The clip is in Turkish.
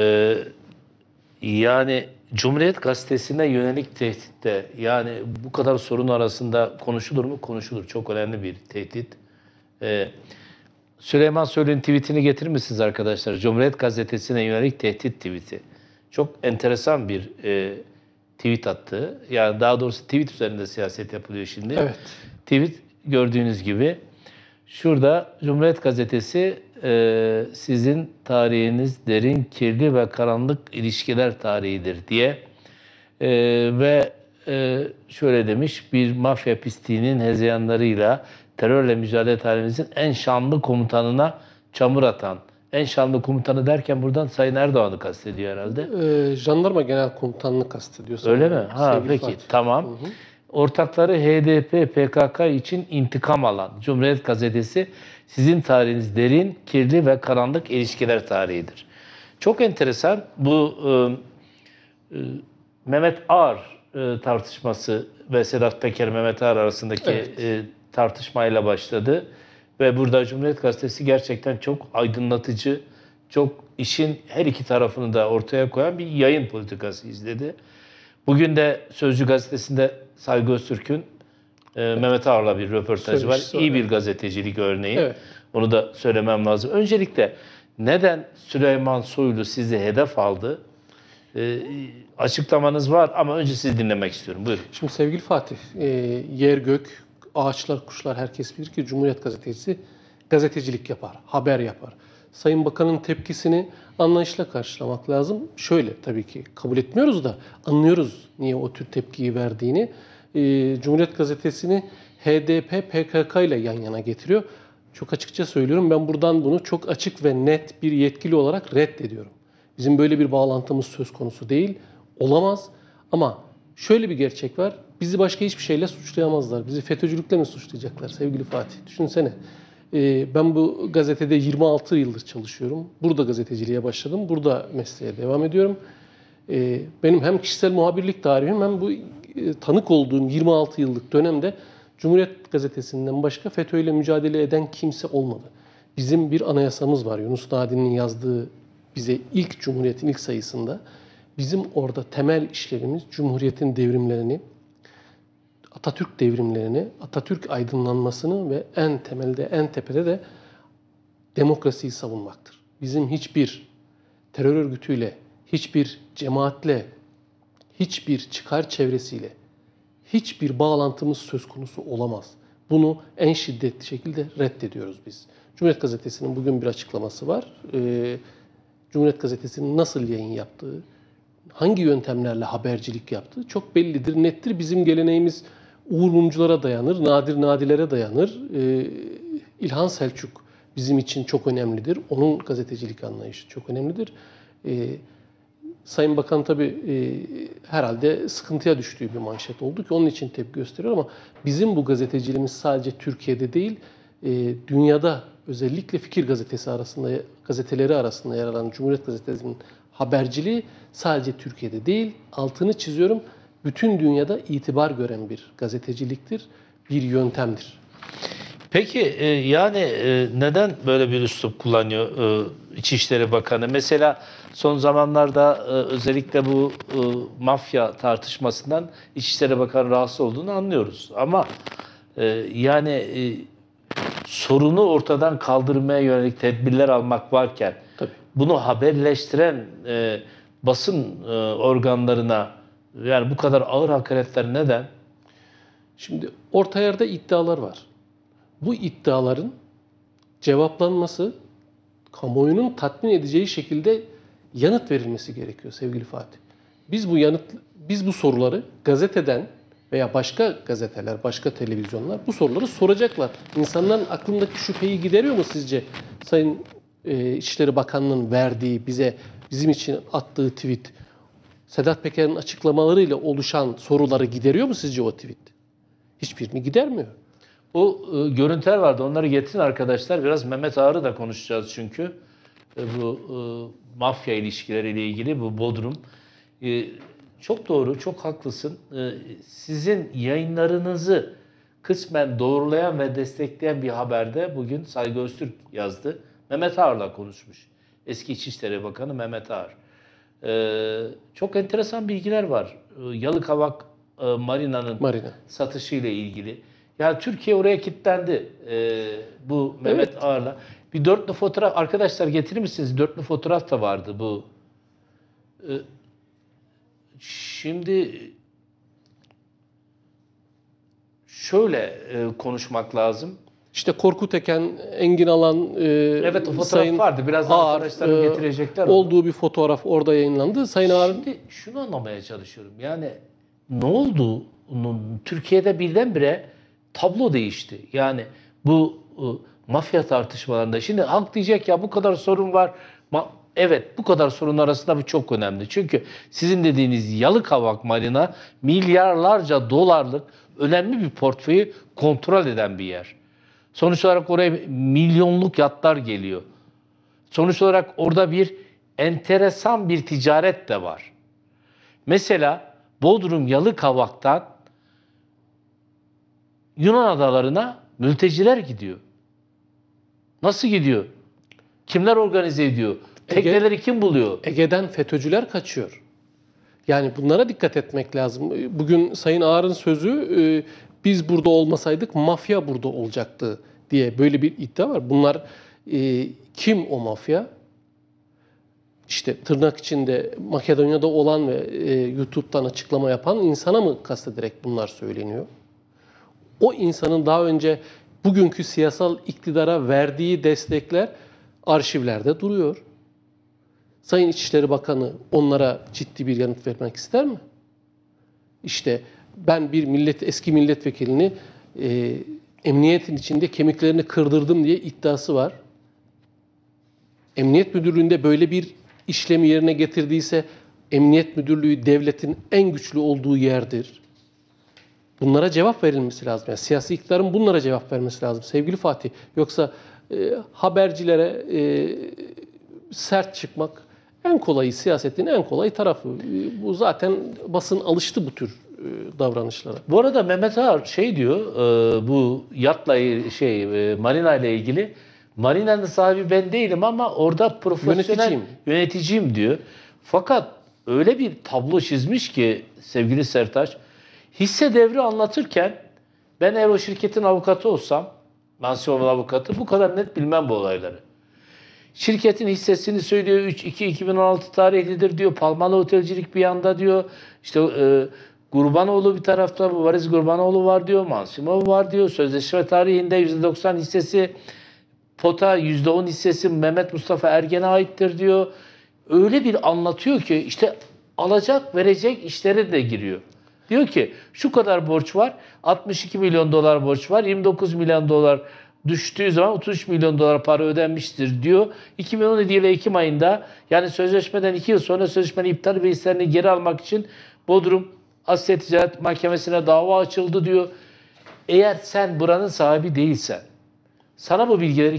Ee, yani Cumhuriyet Gazetesi'ne yönelik tehditte yani bu kadar sorun arasında konuşulur mu? Konuşulur. Çok önemli bir tehdit. Ee, Süleyman Soylu'nun tweetini getirir misiniz arkadaşlar? Cumhuriyet Gazetesi'ne yönelik tehdit tweeti. Çok enteresan bir e, tweet attı. Yani daha doğrusu tweet üzerinde siyaset yapılıyor şimdi. Evet. Tweet gördüğünüz gibi. Şurada Cumhuriyet Gazetesi e, sizin tarihiniz derin, kirli ve karanlık ilişkiler tarihidir diye e, ve e, şöyle demiş bir mafya pisliğinin hezeyanlarıyla terörle mücadele tarihimizin en şanlı komutanına çamur atan en şanlı komutanı derken buradan Sayın Erdoğan'ı kastediyor herhalde. Ee, jandarma Genel Komutanını kastediyor. Öyle mi? Ha Sevgili peki Fatih. tamam. Hı hı. Ortakları HDP, PKK için intikam alan Cumhuriyet Gazetesi sizin tarihiniz derin, kirli ve karanlık ilişkiler tarihidir. Çok enteresan bu e, e, Mehmet Ağar e, tartışması ve Sedat Peker Mehmet Ağar arasındaki evet. e, tartışmayla başladı. Ve burada Cumhuriyet Gazetesi gerçekten çok aydınlatıcı, çok işin her iki tarafını da ortaya koyan bir yayın politikası izledi. Bugün de Sözcü Gazetesi'nde Saygı Öztürk'ün e, Mehmet Ağar'la bir röportajı Söylemiş, var. İyi bir gazetecilik örneği. Evet. Onu da söylemem lazım. Öncelikle neden Süleyman Soylu sizi hedef aldı? E, açıklamanız var ama önce sizi dinlemek istiyorum. Buyurun. Şimdi sevgili Fatih, e, yer gök, ağaçlar, kuşlar herkes bilir ki Cumhuriyet Gazetesi gazetecilik yapar, haber yapar. Sayın Bakan'ın tepkisini anlayışla karşılamak lazım. Şöyle tabii ki kabul etmiyoruz da anlıyoruz niye o tür tepkiyi verdiğini. Ee, Cumhuriyet Gazetesi'ni HDP PKK ile yan yana getiriyor. Çok açıkça söylüyorum ben buradan bunu çok açık ve net bir yetkili olarak reddediyorum. Bizim böyle bir bağlantımız söz konusu değil. Olamaz. Ama şöyle bir gerçek var. Bizi başka hiçbir şeyle suçlayamazlar. Bizi FETÖ'cülükle mi suçlayacaklar sevgili Fatih? Düşünsene. Ee, ben bu gazetede 26 yıldır çalışıyorum. Burada gazeteciliğe başladım. Burada mesleğe devam ediyorum. Ee, benim hem kişisel muhabirlik tarihim hem bu e, tanık olduğum 26 yıllık dönemde Cumhuriyet Gazetesi'nden başka FETÖ ile mücadele eden kimse olmadı. Bizim bir anayasamız var. Yunus Nadi'nin yazdığı bize ilk Cumhuriyet'in ilk sayısında. Bizim orada temel işlerimiz Cumhuriyet'in devrimlerini, Atatürk devrimlerini, Atatürk aydınlanmasını ve en temelde, en tepede de demokrasiyi savunmaktır. Bizim hiçbir terör örgütüyle, hiçbir cemaatle, hiçbir çıkar çevresiyle hiçbir bağlantımız söz konusu olamaz. Bunu en şiddetli şekilde reddediyoruz biz. Cumhuriyet Gazetesi'nin bugün bir açıklaması var. Ee, Cumhuriyet Gazetesi'nin nasıl yayın yaptığı, hangi yöntemlerle habercilik yaptığı çok bellidir, nettir. Bizim geleneğimiz Uğur Mumculara dayanır, Nadir Nadilere dayanır. Ee, İlhan Selçuk bizim için çok önemlidir. Onun gazetecilik anlayışı çok önemlidir. Ee, Sayın Bakan tabii e, herhalde sıkıntıya düştüğü bir manşet oldu ki onun için tepki gösteriyor ama bizim bu gazeteciliğimiz sadece Türkiye'de değil, e, dünyada özellikle fikir gazetesi arasında gazeteleri arasında yer alan Cumhuriyet Gazetesi'nin haberciliği sadece Türkiye'de değil, altını çiziyorum bütün dünyada itibar gören bir gazeteciliktir, bir yöntemdir. Peki e, yani e, neden böyle bir üslup kullanıyor e, İçişleri Bakanı? Mesela son zamanlarda e, özellikle bu e, mafya tartışmasından İçişleri Bakanı rahatsız olduğunu anlıyoruz. Ama e, yani e, sorunu ortadan kaldırmaya yönelik tedbirler almak varken Tabii. bunu haberleştiren e, basın e, organlarına yani bu kadar ağır hakaretler neden? Şimdi orta yerde iddialar var. Bu iddiaların cevaplanması kamuoyunun tatmin edeceği şekilde yanıt verilmesi gerekiyor sevgili Fatih. Biz bu yanıt biz bu soruları gazeteden veya başka gazeteler, başka televizyonlar bu soruları soracaklar. İnsanların aklındaki şüpheyi gideriyor mu sizce Sayın e, İçişleri Bakanlığı'nın verdiği bize bizim için attığı tweet Sedat Peker'in açıklamalarıyla oluşan soruları gideriyor mu sizce o tweet? Hiçbirini gidermiyor. O e, görüntüler vardı. Onları getirin arkadaşlar. Biraz Mehmet Ağar'ı da konuşacağız çünkü. E, bu e, mafya ilişkileriyle ilgili bu Bodrum. E, çok doğru, çok haklısın. E, sizin yayınlarınızı kısmen doğrulayan ve destekleyen bir haberde bugün Saygı Öztürk yazdı. Mehmet Ağar'la konuşmuş. Eski İçişleri Bakanı Mehmet Ağar. Ee, çok enteresan bilgiler var. Ee, Yalıkavak e, Marina'nın Marina. satışıyla ilgili. Yani Türkiye oraya kilitlendi e, bu Mehmet evet. Ağar'la. Bir dörtlü fotoğraf, arkadaşlar getirir misiniz? Dörtlü fotoğraf da vardı bu. Ee, şimdi şöyle e, konuşmak lazım. İşte Korkut Eken, Engin Alan, e, evet, o fotoğraf Sayın vardı. biraz Ağar, arkadaşlarım e, getirecekler. Olduğu onu. bir fotoğraf orada yayınlandı. Sayın Ağar... Şimdi şunu anlamaya çalışıyorum. Yani ne oldu? Türkiye'de birdenbire tablo değişti. Yani bu e, mafya tartışmalarında. Şimdi halk diyecek ya bu kadar sorun var. Ma evet bu kadar sorun arasında bu çok önemli. Çünkü sizin dediğiniz yalık Yalıkavak Marina milyarlarca dolarlık önemli bir portföyü kontrol eden bir yer. Sonuç olarak oraya milyonluk yatlar geliyor. Sonuç olarak orada bir enteresan bir ticaret de var. Mesela Bodrum Yalıkavak'tan Yunan adalarına mülteciler gidiyor. Nasıl gidiyor? Kimler organize ediyor? Tekneleri Ege, kim buluyor? Ege'den FETÖ'cüler kaçıyor. Yani bunlara dikkat etmek lazım. Bugün Sayın Ağar'ın sözü e, biz burada olmasaydık mafya burada olacaktı diye böyle bir iddia var. Bunlar e, kim o mafya? İşte tırnak içinde Makedonya'da olan ve e, YouTube'dan açıklama yapan insana mı kastederek bunlar söyleniyor? O insanın daha önce bugünkü siyasal iktidara verdiği destekler arşivlerde duruyor. Sayın İçişleri Bakanı onlara ciddi bir yanıt vermek ister mi? İşte ben bir millet eski milletvekilini e, emniyetin içinde kemiklerini kırdırdım diye iddiası var. Emniyet Müdürlüğü'nde böyle bir işlemi yerine getirdiyse Emniyet Müdürlüğü devletin en güçlü olduğu yerdir. Bunlara cevap verilmesi lazım. Yani siyasi iktidarın bunlara cevap vermesi lazım sevgili Fatih. Yoksa e, habercilere e, sert çıkmak en kolayı siyasetin en kolay tarafı. Bu zaten basın alıştı bu tür e, davranışlara. Bu arada Mehmet Ağar şey diyor e, bu yatla e, şey e, marina ile ilgili marinanın sahibi ben değilim ama orada profesyonel yöneticiyim, yöneticiyim diyor. Fakat öyle bir tablo çizmiş ki sevgili Sertaç hisse devri anlatırken ben eğer o şirketin avukatı olsam Mansiyonun avukatı bu kadar net bilmem bu olayları. Şirketin hissesini söylüyor 3-2-2016 tarihlidir diyor. Palmalı Otelcilik bir yanda diyor. İşte e, Gurbanoğlu bir tarafta Varis Gurbanoğlu var diyor, Mansimov var diyor. Sözleşme tarihinde %90 hissesi Pota, %10 hissesi Mehmet Mustafa Ergen'e aittir diyor. Öyle bir anlatıyor ki işte alacak verecek işlere de giriyor. Diyor ki şu kadar borç var, 62 milyon dolar borç var, 29 milyon dolar düştüğü zaman 33 milyon dolar para ödenmiştir diyor. 2017 ile Ekim ayında yani sözleşmeden 2 yıl sonra sözleşmenin iptal ve hisselerini geri almak için Bodrum Asya Ticaret Mahkemesi'ne dava açıldı diyor. Eğer sen buranın sahibi değilsen, sana bu bilgileri